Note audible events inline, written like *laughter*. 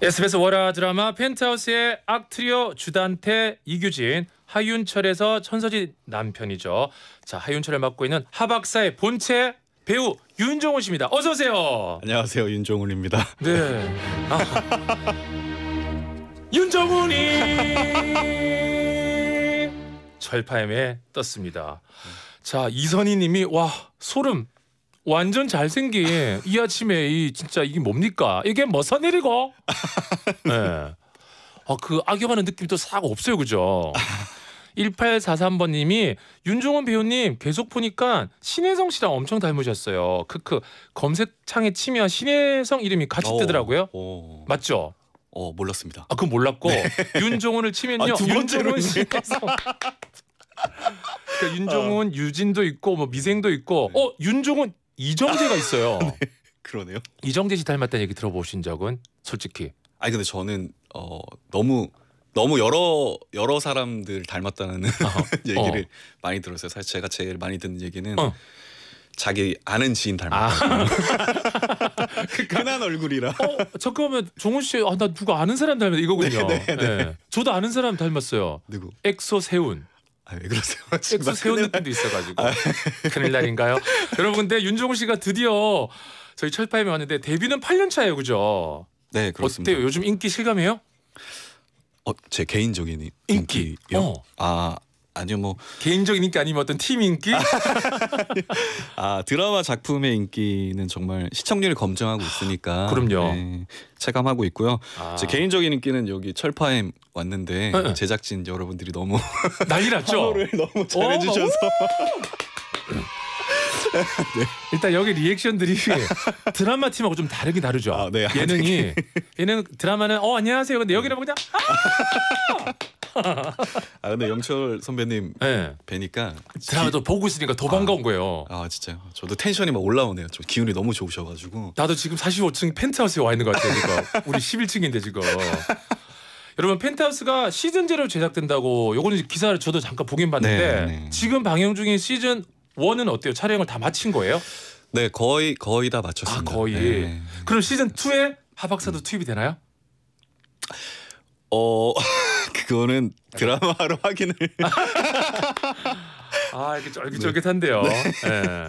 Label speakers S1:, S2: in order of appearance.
S1: SBS 월화 드라마 펜트하우스의 악트리오 주단태 이규진 하윤철에서 천서진 남편이죠. 자 하윤철을 맡고 있는 하박사의 본체 배우 윤종훈 씨입니다. 어서 오세요.
S2: 안녕하세요 윤종훈입니다. 네. *laughs* 아.
S1: 윤종훈이 철파엠에 *laughs* 떴습니다. 자 이선희님이 와 소름 완전 잘생긴 이 아침에 이 진짜 이게 뭡니까? 이게 뭐선 일이고? 예 *laughs* 아, 그 악역하는 느낌도싹 없어요, 그죠? 1843번님이 윤종원 배우님 계속 보니까 신혜성 씨랑 엄청 닮으셨어요. 크크 검색창에 치면 신혜성 이름이 같이 오, 어. 뜨더라고요. 오. 어. 맞죠? 어 몰랐습니다. 아 그건 몰랐고 네. *laughs* 윤종훈을 치면요. 아, 윤종훈 신혜성. 그러니까 윤종훈 어. 유진도 있고 뭐 미생도 있고 네. 어 윤종훈 이정재가 있어요. *laughs* 네, 그러네요. 이정재 씨 닮았다는 얘기 들어보신 적은 솔직히.
S2: 아니 근데 저는 어 너무 너무 여러 여러 사람들 닮았다는 *laughs* 어, *laughs* 얘기를 어. 많이 들었어요. 사실 제가 제일 많이 듣는 얘기는 어. 자기 아는 지인 닮았다.
S1: 아. 그러니까, 한 얼굴이라. 어, 잠깐만 종훈 씨, 아, 나 누가 아는 사람 닮았 이거군요. 네, 네, 네. 네. 저도 아는 사람 닮았어요. 누구? 엑소 세훈. 아, 왜 그러세요? 액수 *laughs* 세운 예, 느낌도 있어가지고 아. 예. 큰일 날인가요? *laughs* 여러분 근데 윤종우 씨가 드디어 저희 철파에 왔는데 데뷔는 8년 차예요, 그죠? 네, 그렇습니다. 어때요? 요즘 인기 실감해요? 어, 제 개인적인 인기요? 인기? 어. 아
S2: 아니요 뭐 개인적인 인기 아니면 어떤 팀 인기? 아, 아 드라마 작품의 인기는 정말 시청률을 검증하고 있으니까 아, 그럼요 네, 체감하고 있고요. 아. 제 개인적인 인기는 여기 철파에 왔는데 네, 네. 제작진 여러분들이 너무 *laughs*
S1: 난리 났죠. 너무 잘해주셔서. *laughs* 네. 일단 여기 리액션들이 드라마 팀하고 좀 다르게 다르죠. 아, 네. 아, 예능이 네. 예능 드라마는 어 안녕하세요. 근데 여기는 그냥 아! *laughs* *laughs* 아 근데 영철
S2: 선배님 네. 뵈니까 드라마 또 보고 있으니까 더 반가운 아. 거예요. 아 진짜요? 저도 텐션이
S1: 막 올라오네요. 저 기운이 너무 좋으셔가지고. 나도 지금 45층 펜트하우스에 와 있는 것 같아요. 그러니까 *laughs* 우리 11층인데 지금. 여러분 펜트하우스가 시즌 제로 제작된다고 요거는 기사를 저도 잠깐 보긴 봤는데 네네. 네. 지금 방영 중인 시즌 1은 어때요? 촬영을 다 마친 거예요? 네 거의 거의 다 마쳤습니다. 아 거의. 네. 그럼 시즌 2에 하박사도 투입이 되나요?
S2: 어 *laughs* 그거는
S1: 드라마로 *laughs* 확인을. 아 이렇게 쫄깃쫄깃한데요. 네. 네.